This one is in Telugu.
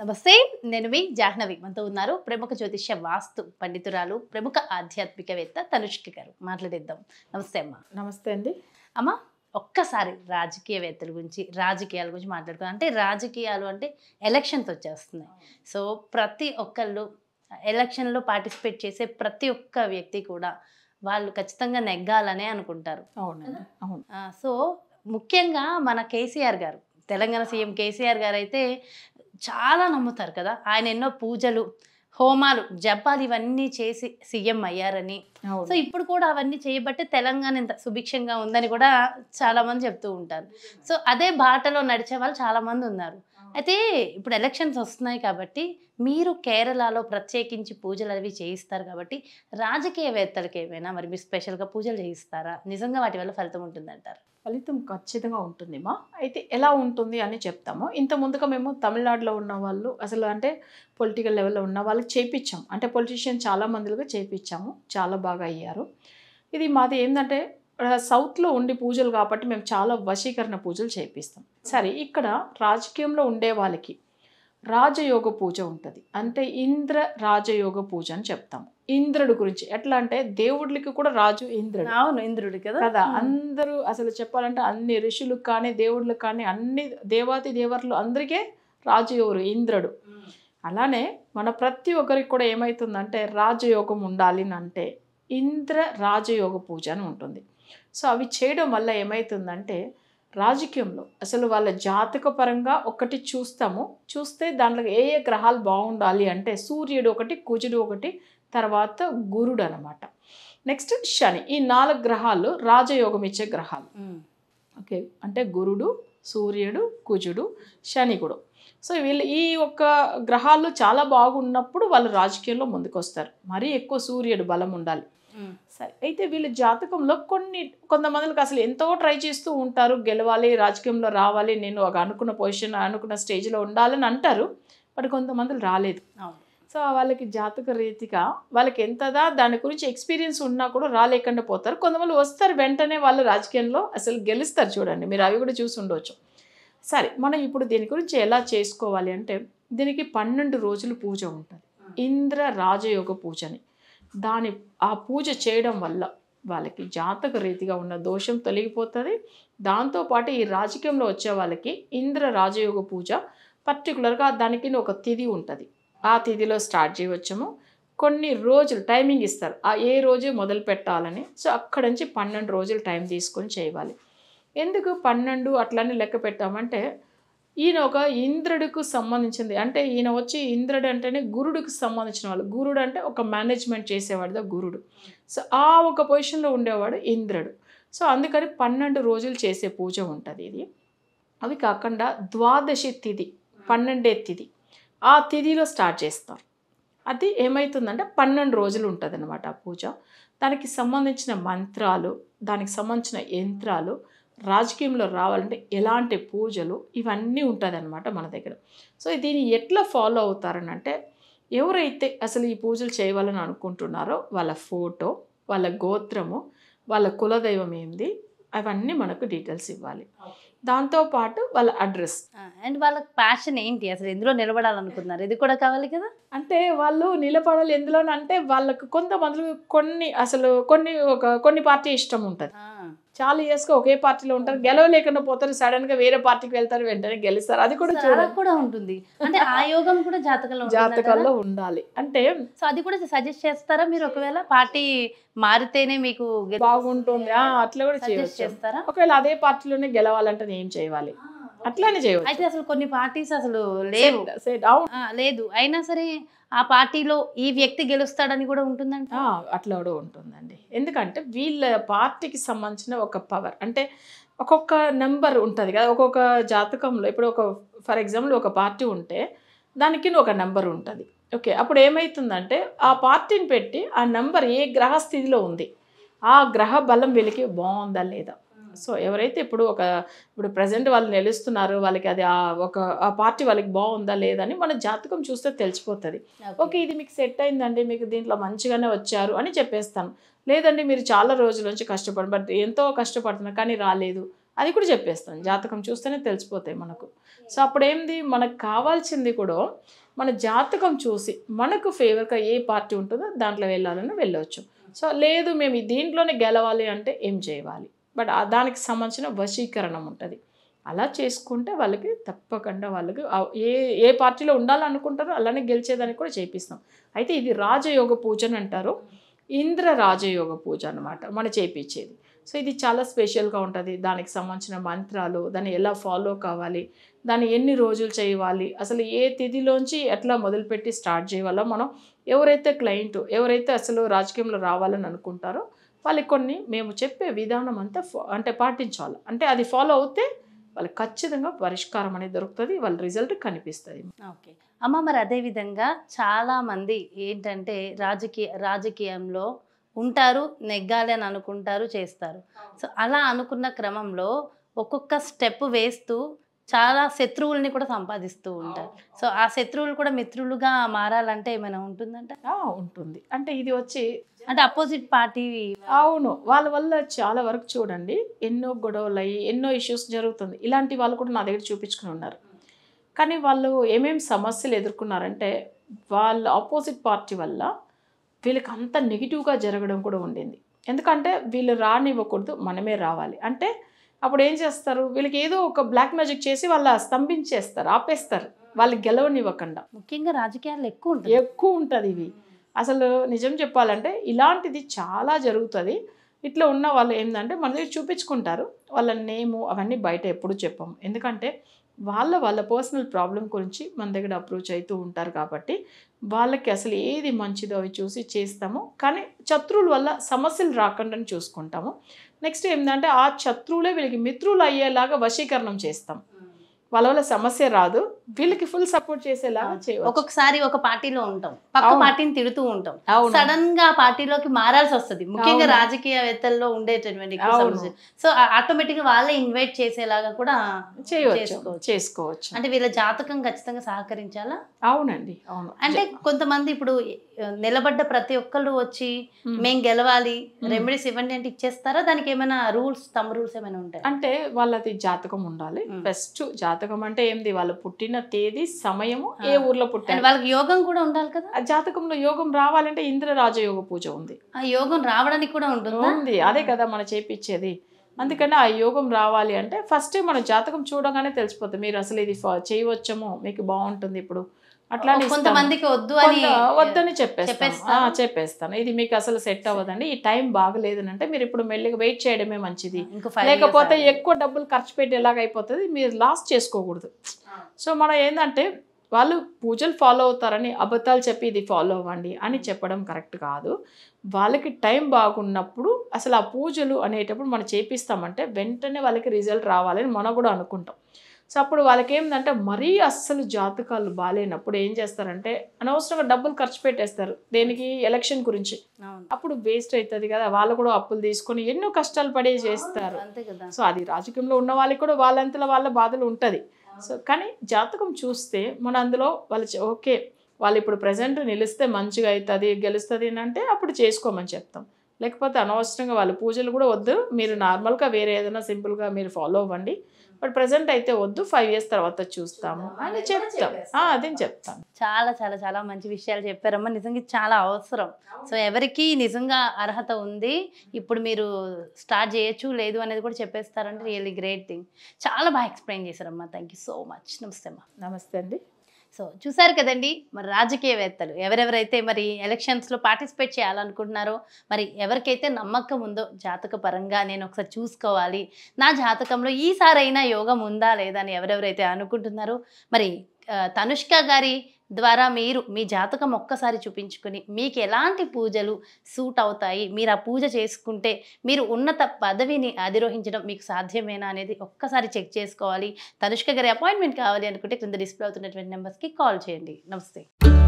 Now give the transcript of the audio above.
నమస్తే నేను మీ జాహ్నవి మనతో ఉన్నారు ప్రముఖ జ్యోతిష్య వాస్తు పండితురాలు ప్రముఖ ఆధ్యాత్మికవేత్త తనుష్క గారు మాట్లాడిద్దాం నమస్తే అమ్మ నమస్తే అండి అమ్మ ఒక్కసారి రాజకీయవేత్తల గురించి రాజకీయాల గురించి మాట్లాడుకుందాం అంటే రాజకీయాలు అంటే ఎలక్షన్స్ వచ్చేస్తున్నాయి సో ప్రతి ఒక్కళ్ళు ఎలక్షన్లో పార్టిసిపేట్ చేసే ప్రతి ఒక్క వ్యక్తి కూడా వాళ్ళు ఖచ్చితంగా నెగ్గాలనే అనుకుంటారు అవునండి అవును సో ముఖ్యంగా మన కేసీఆర్ గారు తెలంగాణ సీఎం కేసీఆర్ గారు అయితే చాలా నమ్ముతారు కదా ఆయన ఎన్నో పూజలు హోమాలు జపాలు ఇవన్నీ చేసి సీఎం అయ్యారని సో ఇప్పుడు కూడా అవన్నీ చేయబట్టే తెలంగాణ ఎంత సుభిక్షంగా ఉందని కూడా చాలా మంది చెప్తూ ఉంటారు సో అదే బాటలో నడిచే వాళ్ళు చాలా మంది ఉన్నారు అయితే ఇప్పుడు ఎలక్షన్స్ వస్తున్నాయి కాబట్టి మీరు కేరళలో ప్రత్యేకించి పూజలు అవి చేయిస్తారు కాబట్టి రాజకీయవేత్తలకి ఏమైనా మరి మీరు స్పెషల్గా పూజలు చేయిస్తారా నిజంగా వాటి వల్ల ఫలితం ఉంటుందంటారు ఫలితం ఖచ్చితంగా ఉంటుంది మా అయితే ఎలా ఉంటుంది అని చెప్తాము ఇంత ముందుగా మేము తమిళనాడులో ఉన్న వాళ్ళు అసలు అంటే పొలిటికల్ లెవెల్లో ఉన్న వాళ్ళకి చేయించాము అంటే పొలిటీషియన్ చాలా మందిలుగా చేయించాము చాలా బాగా అయ్యారు ఇది మాది ఏంటంటే సౌత్లో ఉండి పూజలు కాబట్టి మేము చాలా వశీకరణ పూజలు చేపిస్తాం సరే ఇక్కడ రాజకీయంలో ఉండే వాళ్ళకి రాజయోగ పూజ ఉంటుంది అంటే ఇంద్ర రాజయోగ పూజ అని చెప్తాము ఇంద్రుడి గురించి ఎట్లా అంటే దేవుడికి కూడా రాజు ఇంద్రుడు అవును ఇంద్రుడు కదా కదా అందరూ అసలు చెప్పాలంటే అన్ని ఋషులకు కానీ దేవుళ్ళకు కానీ అన్ని దేవాతి దేవర్లు అందరికీ రాజు ఎవరు ఇంద్రుడు అలానే మన ప్రతి ఒక్కరికి కూడా ఏమవుతుందంటే రాజయోగం ఉండాలి అంటే ఇంద్ర రాజయోగ పూజ అని ఉంటుంది సో అవి చేయడం వల్ల ఏమవుతుందంటే రాజకీయంలో అసలు వాళ్ళ జాతక పరంగా ఒకటి చూస్తాము చూస్తే దాంట్లో ఏ ఏ గ్రహాలు బాగుండాలి అంటే సూర్యుడు ఒకటి కుజుడు ఒకటి తర్వాత గురుడు అనమాట నెక్స్ట్ శని ఈ నాలుగు గ్రహాలు రాజయోగం ఇచ్చే గ్రహాలు ఓకే అంటే గురుడు సూర్యుడు కుజుడు శని కూడా సో వీళ్ళు ఈ యొక్క గ్రహాలు చాలా బాగున్నప్పుడు వాళ్ళు రాజకీయంలో ముందుకొస్తారు మరీ ఎక్కువ సూర్యుడు బలం ఉండాలి సరే అయితే వీళ్ళ జాతకంలో కొన్ని కొంతమందికి అసలు ఎంతో ట్రై చేస్తూ ఉంటారు గెలవాలి రాజకీయంలో రావాలి నేను ఒక అనుకున్న పొజిషన్ అనుకున్న స్టేజ్లో ఉండాలని అంటారు బట్ కొంతమంది రాలేదు సో వాళ్ళకి జాతక రీతిగా వాళ్ళకి ఎంతదా దాని గురించి ఎక్స్పీరియన్స్ ఉన్నా కూడా రాలేకుండా పోతారు కొంతమంది వస్తారు వెంటనే వాళ్ళు రాజకీయంలో అసలు గెలుస్తారు చూడండి మీరు అవి కూడా చూసి ఉండవచ్చు సరే మనం ఇప్పుడు దీని గురించి ఎలా చేసుకోవాలి అంటే దీనికి పన్నెండు రోజులు పూజ ఉంటుంది ఇంద్ర రాజయోగ పూజ అని దాని ఆ పూజ చేయడం వల్ల వాళ్ళకి జాతక రీతిగా ఉన్న దోషం తొలగిపోతుంది దాంతోపాటు ఈ రాజకీయంలో వచ్చే వాళ్ళకి ఇంద్ర రాజయోగ పూజ పర్టికులర్గా దానికి ఒక తిథి ఉంటుంది ఆ తిథిలో స్టార్ట్ చేయవచ్చాము కొన్ని రోజులు టైమింగ్ ఇస్తారు ఆ ఏ రోజు మొదలు పెట్టాలని సో అక్కడ నుంచి పన్నెండు రోజులు టైం తీసుకొని చేయాలి ఎందుకు పన్నెండు అట్లనే లెక్క పెట్టామంటే ఈయన ఒక ఇంద్రుడికి సంబంధించింది అంటే ఈయన వచ్చి ఇంద్రుడు అంటేనే గురుడికి సంబంధించిన వాళ్ళు గురుడు అంటే ఒక మేనేజ్మెంట్ చేసేవాడుదా గురుడు సో ఆ ఒక పొజిషన్లో ఉండేవాడు ఇంద్రుడు సో అందుకని పన్నెండు రోజులు చేసే పూజ ఉంటుంది ఇది అవి కాకుండా ద్వాదశి తిథి పన్నెండే తిథి ఆ తిథిలో స్టార్ట్ చేస్తారు అది ఏమవుతుందంటే పన్నెండు రోజులు ఉంటుంది ఆ పూజ దానికి సంబంధించిన మంత్రాలు దానికి సంబంధించిన యంత్రాలు రాజకీయంలో రావాలంటే ఎలాంటి పూజలు ఇవన్నీ ఉంటుందన్నమాట మన దగ్గర సో దీన్ని ఎట్లా ఫాలో అవుతారని అంటే ఎవరైతే అసలు ఈ పూజలు చేయవాలని అనుకుంటున్నారో వాళ్ళ ఫోటో వాళ్ళ గోత్రము వాళ్ళ కులదైవం ఏంది అవన్నీ మనకు డీటెయిల్స్ ఇవ్వాలి దాంతోపాటు వాళ్ళ అడ్రస్ అండ్ వాళ్ళ ప్యాషన్ ఏంటి అసలు ఎందులో నిలబడాలనుకున్నారు ఇది కూడా కావాలి కదా అంటే వాళ్ళు నిలబడాలి ఎందులో అంటే వాళ్ళకు కొంతమంది కొన్ని అసలు కొన్ని ఒక కొన్ని పార్టీ ఇష్టం ఉంటుంది చాలా ఇయర్స్గా ఒకే పార్టీలో ఉంటారు గెలవలేకుండా పోతారు సడన్ గా వేరే పార్టీకి వెళ్తారు వెంటనే గెలుస్తారు అది కూడా కూడా ఉంటుంది అంటే ఆ యోగం కూడా జాతకంలో జాతకాల్లో ఉండాలి అంటే సో అది కూడా సజెస్ట్ చేస్తారా మీరు ఒకవేళ పార్టీ మారితేనే మీకు బాగుంటుంది అట్లా కూడా చేస్తారా ఒకవేళ అదే పార్టీలోనే గెలవాలంటే ఏం చేయాలి అట్లానే చేయవచ్చు అయితే అసలు కొన్ని పార్టీస్ అసలు లేవు లేదు అయినా సరే ఆ పార్టీలో ఈ వ్యక్తి గెలుస్తాడని కూడా ఉంటుందంట అట్లా కూడా ఉంటుందండి ఎందుకంటే వీళ్ళ పార్టీకి సంబంధించిన ఒక పవర్ అంటే ఒక్కొక్క నెంబర్ ఉంటుంది కదా ఒక్కొక్క జాతకంలో ఇప్పుడు ఒక ఫర్ ఎగ్జాంపుల్ ఒక పార్టీ ఉంటే దానికి ఒక నెంబర్ ఉంటుంది ఓకే అప్పుడు ఏమవుతుందంటే ఆ పార్టీని పెట్టి ఆ నెంబర్ ఏ గ్రహ స్థితిలో ఉంది ఆ గ్రహ బలం వెలికి బాగుందా లేదా సో ఎవరైతే ఇప్పుడు ఒక ఇప్పుడు ప్రజెంట్ వాళ్ళు నిలుస్తున్నారు వాళ్ళకి అది ఆ ఒక ఆ పార్టీ వాళ్ళకి బాగుందా లేదా అని మన జాతకం చూస్తే తెలిసిపోతుంది ఓకే ఇది మీకు సెట్ అయిందండి మీకు దీంట్లో మంచిగానే వచ్చారు అని చెప్పేస్తాను లేదండి మీరు చాలా రోజుల నుంచి కష్టపడి బట్ ఎంతో కష్టపడుతున్నారు కానీ రాలేదు అది కూడా చెప్పేస్తాను జాతకం చూస్తేనే తెలిసిపోతాయి మనకు సో అప్పుడేంది మనకు కావాల్సింది కూడా మన జాతకం చూసి మనకు ఫేవర్గా ఏ పార్టీ ఉంటుందో దాంట్లో వెళ్ళాలని వెళ్ళవచ్చు సో లేదు మేము దీంట్లోనే గెలవాలి అంటే ఏం చేయాలి బట్ దానికి సంబంధించిన వశీకరణం ఉంటుంది అలా చేసుకుంటే వాళ్ళకి తప్పకుండా వాళ్ళకి ఏ ఏ పార్టీలో ఉండాలనుకుంటారో అలానే గెలిచేదానికి కూడా చేపిస్తాం అయితే ఇది రాజయోగ పూజ అని అంటారు ఇంద్ర రాజయోగ పూజ అనమాట మన చేపించేది సో ఇది చాలా స్పెషల్గా ఉంటుంది దానికి సంబంధించిన మంత్రాలు దాన్ని ఎలా ఫాలో కావాలి దాన్ని ఎన్ని రోజులు చేయాలి అసలు ఏ తిథిలోంచి ఎట్లా మొదలుపెట్టి స్టార్ట్ చేయాలో మనం ఎవరైతే క్లయింట్ ఎవరైతే అసలు రాజకీయంలో రావాలని అనుకుంటారో వాళ్ళకి కొన్ని మేము చెప్పే విధానం అంతా అంటే పాటించాలి అంటే అది ఫాలో అవుతే వాళ్ళకి ఖచ్చితంగా పరిష్కారం అనేది దొరుకుతుంది వాళ్ళ రిజల్ట్ కనిపిస్తుంది ఓకే అమ్మ మరి అదేవిధంగా చాలామంది ఏంటంటే రాజకీయ రాజకీయంలో ఉంటారు నెగ్గాలి అని అనుకుంటారు చేస్తారు సో అలా అనుకున్న క్రమంలో ఒక్కొక్క స్టెప్ వేస్తూ చాలా శత్రువుల్ని కూడా సంపాదిస్తూ ఉంటారు సో ఆ శత్రువులు కూడా మిత్రులుగా మారాలంటే ఏమైనా ఉంటుందంట ఉంటుంది అంటే ఇది వచ్చి అంటే అపోజిట్ పార్టీ అవును వాళ్ళ వల్ల చాలా వరకు చూడండి ఎన్నో గొడవలు అయ్యి ఎన్నో ఇష్యూస్ జరుగుతుంది ఇలాంటి వాళ్ళు కూడా నా దగ్గర చూపించుకుని ఉన్నారు కానీ వాళ్ళు ఏమేమి సమస్యలు ఎదుర్కొన్నారంటే వాళ్ళ ఆపోజిట్ పార్టీ వల్ల వీళ్ళకి అంత నెగిటివ్గా జరగడం కూడా ఉండింది ఎందుకంటే వీళ్ళు రానివ్వకూడదు మనమే రావాలి అంటే అప్పుడు ఏం చేస్తారు వీళ్ళకి ఏదో ఒక బ్లాక్ మ్యాజిక్ చేసి వాళ్ళ స్తంభించేస్తారు ఆపేస్తారు వాళ్ళు గెలవనివ్వకుండా ముఖ్యంగా రాజకీయాలు ఎక్కువ ఉంటాయి ఎక్కువ ఉంటుంది ఇవి అసలు నిజం చెప్పాలంటే ఇలాంటిది చాలా జరుగుతుంది ఇట్లా ఉన్న వాళ్ళు ఏంటంటే మన దగ్గర చూపించుకుంటారు వాళ్ళ నేము అవన్నీ బయట ఎప్పుడు చెప్పాము ఎందుకంటే వాళ్ళ వాళ్ళ పర్సనల్ ప్రాబ్లం గురించి మన దగ్గర అప్రోచ్ అవుతూ ఉంటారు కాబట్టి వాళ్ళకి అసలు ఏది మంచిదో అవి చూసి చేస్తాము కానీ శత్రువుల వల్ల సమస్యలు రాకుండా చూసుకుంటాము నెక్స్ట్ ఏంటంటే ఆ శత్రువులే వీళ్ళకి మిత్రులు అయ్యేలాగా వశీకరణం చేస్తాం వాళ్ళ వల్ల సమస్య రాదు వీళ్ళకి ఫుల్ సపోర్ట్ చేసేలా ఒక్కొక్కసారి ఒక పార్టీలో ఉంటాం పక్క పార్టీని తిడుతూ ఉంటాం సడన్ గా పార్టీలోకి మారాల్సి వస్తుంది ముఖ్యంగా రాజకీయవేత్తల్లో ఉండేటటువంటి సో ఆటోమేటిక్ గా వాళ్ళే ఇన్వైట్ చేసేలాగా కూడా చేసుకోవచ్చు అంటే వీళ్ళ జాతకం ఖచ్చితంగా సహకరించాలా అవునండి అవును అంటే కొంతమంది ఇప్పుడు నిలబడ్డ ప్రతి ఒక్కళ్ళు వచ్చి మేం గెలవాలి రెమెడీస్ ఇవ్వండి అంటే ఇచ్చేస్తారా దానికి ఏమైనా రూల్స్ తమ రూల్స్ ఏమైనా ఉంటాయి అంటే వాళ్ళది జాతకం ఉండాలి ఫస్ట్ జాతకం అంటే ఏంది వాళ్ళు పుట్టిన తేదీ సమయము ఏ ఊర్లో పుట్టారు వాళ్ళకి యోగం కూడా ఉండాలి కదా జాతకంలో యోగం రావాలంటే ఇంద్రరాజయోగ పూజ ఉంది ఆ యోగం రావడానికి కూడా ఉంటుంది ఉంది అదే కదా మనం చేపించేది అందుకని ఆ యోగం రావాలి అంటే ఫస్ట్ మన జాతకం చూడగానే తెలిసిపోతుంది మీరు అసలు ఇది చేయవచ్చము మీకు బాగుంటుంది ఇప్పుడు అట్లా కొంతమందికి వద్దు అని వద్దని చెప్పేస్తాను చెప్పేస్తాను ఇది మీకు అసలు సెట్ అవ్వదండి ఈ టైం బాగలేదు అంటే మీరు ఇప్పుడు మెల్లిగా వెయిట్ చేయడమే మంచిది లేకపోతే ఎక్కువ డబ్బులు ఖర్చు పెట్టి ఎలాగైపోతుంది మీరు లాస్ చేసుకోకూడదు సో మనం ఏంటంటే వాళ్ళు పూజలు ఫాలో అవుతారని అబద్ధాలు చెప్పి ఇది ఫాలో అవ్వండి అని చెప్పడం కరెక్ట్ కాదు వాళ్ళకి టైం బాగున్నప్పుడు అసలు ఆ పూజలు అనేటప్పుడు మనం చేపిస్తామంటే వెంటనే వాళ్ళకి రిజల్ట్ రావాలని మనం కూడా అనుకుంటాం సో అప్పుడు వాళ్ళకి ఏంటంటే మరీ అస్సలు జాతకాలు బాగాలేనప్పుడు ఏం చేస్తారంటే అనవసరంగా డబ్బులు ఖర్చు పెట్టేస్తారు దేనికి ఎలక్షన్ గురించి అప్పుడు వేస్ట్ అవుతుంది కదా వాళ్ళు కూడా అప్పులు తీసుకొని ఎన్నో కష్టాలు పడే చేస్తారు సో అది రాజకీయంలో ఉన్న వాళ్ళకి కూడా వాళ్ళంతలో వాళ్ళ బాధలు ఉంటుంది సో కానీ జాతకం చూస్తే మన అందులో వాళ్ళు ఓకే వాళ్ళు ఇప్పుడు ప్రజెంట్ నిలిస్తే మంచిగా అవుతుంది గెలుస్తుంది అంటే అప్పుడు చేసుకోమని చెప్తాం లేకపోతే అనవసరంగా వాళ్ళ పూజలు కూడా వద్దు మీరు నార్మల్గా వేరే ఏదైనా సింపుల్గా మీరు ఫాలో అవ్వండి బట్ ప్రజెంట్ అయితే వద్దు ఫైవ్ ఇయర్స్ తర్వాత చూస్తాము అని చెప్తాం అదే చెప్తాం చాలా చాలా చాలా మంచి విషయాలు చెప్పారమ్మా నిజంగా చాలా అవసరం సో ఎవరికి నిజంగా అర్హత ఉంది ఇప్పుడు మీరు స్టార్ట్ చేయొచ్చు లేదు అనేది కూడా చెప్పేస్తారంటే రియల్లీ గ్రేట్ థింగ్ చాలా బాగా ఎక్స్ప్లెయిన్ చేశారమ్మా థ్యాంక్ సో మచ్ నమస్తే అమ్మా నమస్తే అండి సో చూసారు కదండి మరి రాజకీయవేత్తలు ఎవరెవరైతే మరి ఎలక్షన్స్లో పార్టిసిపేట్ చేయాలనుకుంటున్నారో మరి ఎవరికైతే నమ్మకం ఉందో జాతక పరంగా నేను ఒకసారి చూసుకోవాలి నా జాతకంలో ఈసారైనా యోగం ఉందా లేదా అని ఎవరెవరైతే అనుకుంటున్నారో మరి తనుష్క గారి ద్వారా మీరు మీ జాతకం ఒక్కసారి చూపించుకొని మీకు ఎలాంటి పూజలు సూట్ అవుతాయి మీరు ఆ పూజ చేసుకుంటే మీరు ఉన్నత పదవిని అధిరోహించడం మీకు సాధ్యమేనా అనేది ఒక్కసారి చెక్ చేసుకోవాలి తనుష్క గారి అపాయింట్మెంట్ కావాలి అనుకుంటే క్రింద డిస్ప్లే అవుతున్నటువంటి నెంబర్స్కి కాల్ చేయండి నమస్తే